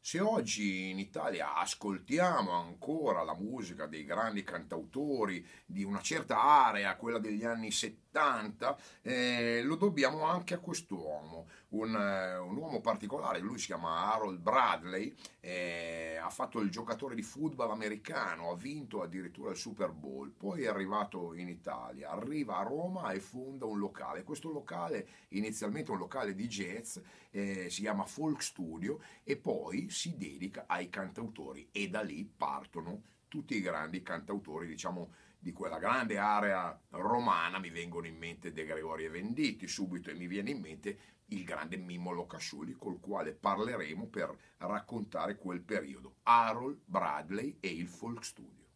Se oggi in Italia ascoltiamo ancora la musica dei grandi cantautori di una certa area, quella degli anni 70, eh, lo dobbiamo anche a quest'uomo, un, eh, un, uomo particolare, lui si chiama Harold Bradley, eh, ha fatto il giocatore di football americano, ha vinto addirittura il Super Bowl, poi è arrivato in Italia, arriva a Roma e fonda un locale, questo locale inizialmente un locale di jazz, eh, si chiama Folk Studio e poi si dedica ai cantautori e da lì partono tutti i grandi cantautori, diciamo, di quella grande area romana, mi vengono in mente De Gregori e Venditti subito e mi viene in mente il grande Mimmo Locasciuli col quale parleremo per raccontare quel periodo, Harold Bradley e il Folk Studio.